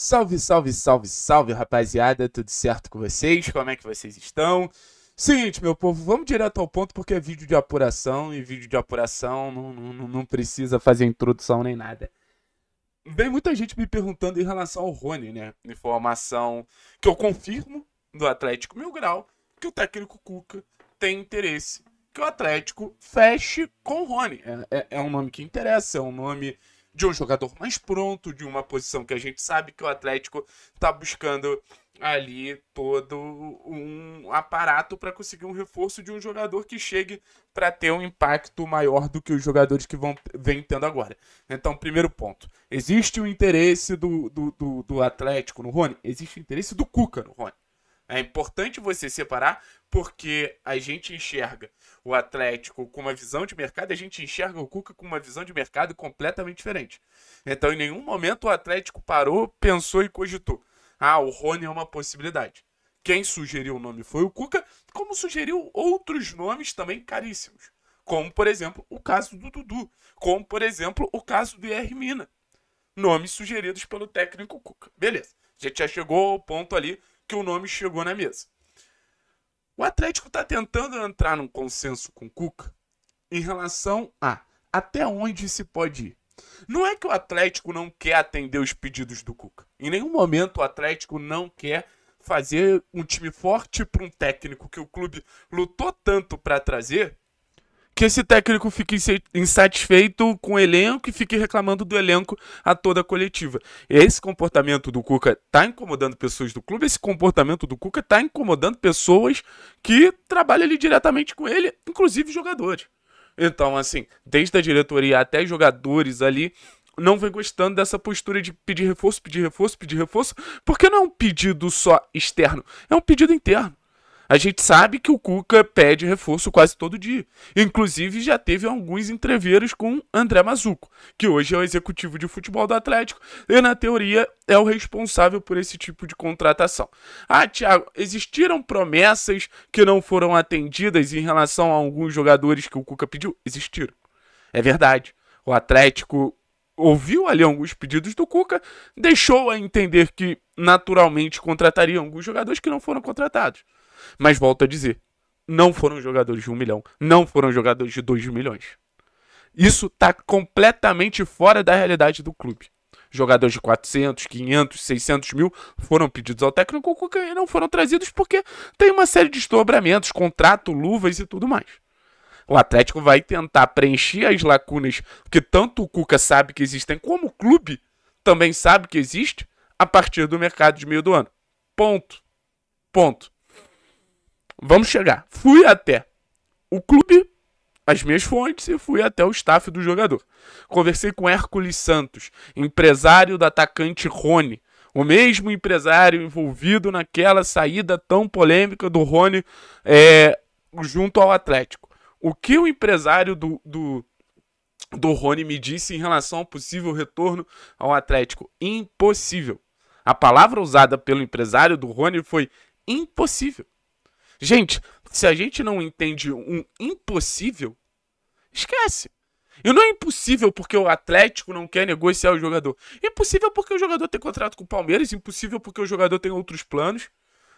Salve, salve, salve, salve, rapaziada, tudo certo com vocês? Como é que vocês estão? Seguinte, meu povo, vamos direto ao ponto porque é vídeo de apuração e vídeo de apuração não, não, não precisa fazer introdução nem nada. Vem muita gente me perguntando em relação ao Rony, né? Informação que eu confirmo do Atlético Mil Grau que o técnico Cuca tem interesse que o Atlético feche com o Rony. É, é, é um nome que interessa, é um nome de um jogador mais pronto, de uma posição que a gente sabe que o Atlético está buscando ali todo um aparato para conseguir um reforço de um jogador que chegue para ter um impacto maior do que os jogadores que vão vem tendo agora. Então, primeiro ponto: existe o interesse do, do, do, do Atlético no Rony? Existe o interesse do Cuca no Rony. É importante você separar porque a gente enxerga o Atlético com uma visão de mercado, a gente enxerga o Cuca com uma visão de mercado completamente diferente. Então, em nenhum momento o Atlético parou, pensou e cogitou. Ah, o Rony é uma possibilidade. Quem sugeriu o nome foi o Cuca, como sugeriu outros nomes também caríssimos. Como, por exemplo, o caso do Dudu. Como, por exemplo, o caso do IR Mina. Nomes sugeridos pelo técnico Cuca. Beleza. A gente já chegou ao ponto ali que o nome chegou na mesa. O Atlético está tentando entrar num consenso com o Cuca em relação a até onde se pode ir. Não é que o Atlético não quer atender os pedidos do Cuca. Em nenhum momento o Atlético não quer fazer um time forte para um técnico que o clube lutou tanto para trazer que esse técnico fique insatisfeito com o elenco e fique reclamando do elenco a toda a coletiva. Esse comportamento do Cuca está incomodando pessoas do clube, esse comportamento do Cuca está incomodando pessoas que trabalham ali diretamente com ele, inclusive jogadores. Então, assim, desde a diretoria até jogadores ali não vem gostando dessa postura de pedir reforço, pedir reforço, pedir reforço, porque não é um pedido só externo, é um pedido interno. A gente sabe que o Cuca pede reforço quase todo dia. Inclusive, já teve alguns entreveiros com André Mazuco, que hoje é o executivo de futebol do Atlético e, na teoria, é o responsável por esse tipo de contratação. Ah, Thiago, existiram promessas que não foram atendidas em relação a alguns jogadores que o Cuca pediu? Existiram. É verdade. O Atlético ouviu ali alguns pedidos do Cuca, deixou a entender que naturalmente contrataria alguns jogadores que não foram contratados. Mas volto a dizer, não foram jogadores de um milhão, não foram jogadores de dois milhões. Isso está completamente fora da realidade do clube. Jogadores de 400, 500, 600 mil foram pedidos ao técnico Cuca e não foram trazidos porque tem uma série de estouramentos contrato, luvas e tudo mais. O Atlético vai tentar preencher as lacunas que tanto o Cuca sabe que existem, como o clube também sabe que existe, a partir do mercado de meio do ano. Ponto. Ponto. Vamos chegar. Fui até o clube, as minhas fontes, e fui até o staff do jogador. Conversei com Hércules Santos, empresário do atacante Rony, o mesmo empresário envolvido naquela saída tão polêmica do Rony é, junto ao Atlético. O que o empresário do, do, do Rony me disse em relação ao possível retorno ao Atlético? Impossível. A palavra usada pelo empresário do Rony foi impossível. Gente, se a gente não entende um impossível, esquece. E não é impossível porque o Atlético não quer negociar o jogador. Impossível porque o jogador tem contrato com o Palmeiras, impossível porque o jogador tem outros planos.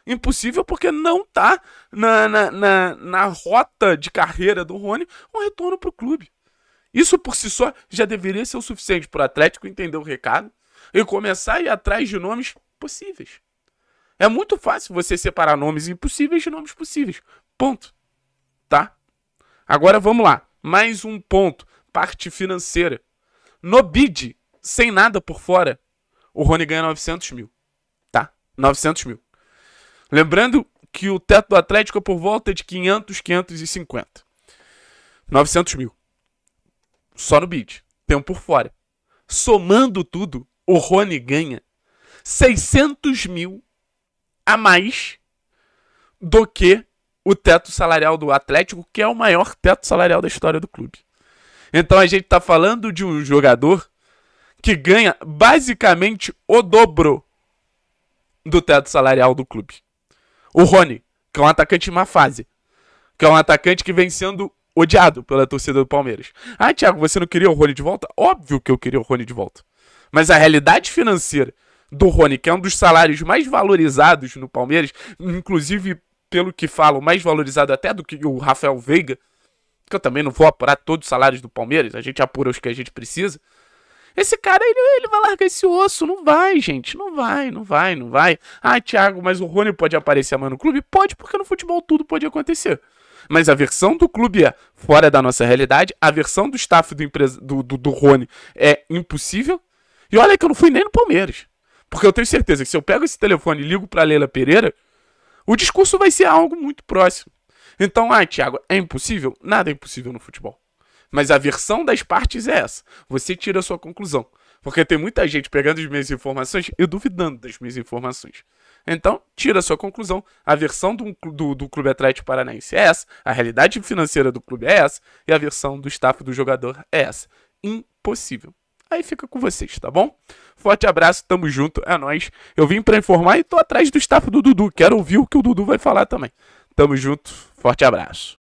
Impossível porque não tá na, na, na, na rota de carreira do Rony um retorno para o clube. Isso por si só já deveria ser o suficiente para o Atlético entender o recado e começar a ir atrás de nomes possíveis. É muito fácil você separar nomes impossíveis de nomes possíveis. Ponto. Tá? Agora vamos lá. Mais um ponto. Parte financeira. No bid, sem nada por fora, o Rony ganha 900 mil. Tá? 900 mil. Lembrando que o teto do Atlético é por volta de 500, 550. 900 mil. Só no bid. Tem por fora. Somando tudo, o Rony ganha 600 mil a mais do que o teto salarial do Atlético, que é o maior teto salarial da história do clube. Então a gente está falando de um jogador que ganha basicamente o dobro do teto salarial do clube. O Rony, que é um atacante de má fase, que é um atacante que vem sendo odiado pela torcida do Palmeiras. Ah, Thiago, você não queria o Rony de volta? Óbvio que eu queria o Rony de volta. Mas a realidade financeira do Rony, que é um dos salários mais valorizados no Palmeiras, inclusive pelo que falo, mais valorizado até do que o Rafael Veiga, que eu também não vou apurar todos os salários do Palmeiras, a gente apura os que a gente precisa. Esse cara, ele, ele vai largar esse osso. Não vai, gente. Não vai, não vai, não vai. Ah, Thiago, mas o Rony pode aparecer amanhã no clube? Pode, porque no futebol tudo pode acontecer. Mas a versão do clube é fora da nossa realidade. A versão do staff do, empresa, do, do, do Rony é impossível. E olha que eu não fui nem no Palmeiras. Porque eu tenho certeza que se eu pego esse telefone e ligo para Leila Pereira, o discurso vai ser algo muito próximo. Então, ah, Thiago, é impossível? Nada é impossível no futebol. Mas a versão das partes é essa. Você tira a sua conclusão. Porque tem muita gente pegando as minhas informações e duvidando das minhas informações. Então, tira a sua conclusão. A versão do, do, do Clube Atlético Paranaense é essa. A realidade financeira do clube é essa. E a versão do staff do jogador é essa. Impossível. Aí fica com vocês, tá bom? Forte abraço, tamo junto, é nós. Eu vim para informar e tô atrás do staff do Dudu. Quero ouvir o que o Dudu vai falar também. Tamo junto, forte abraço.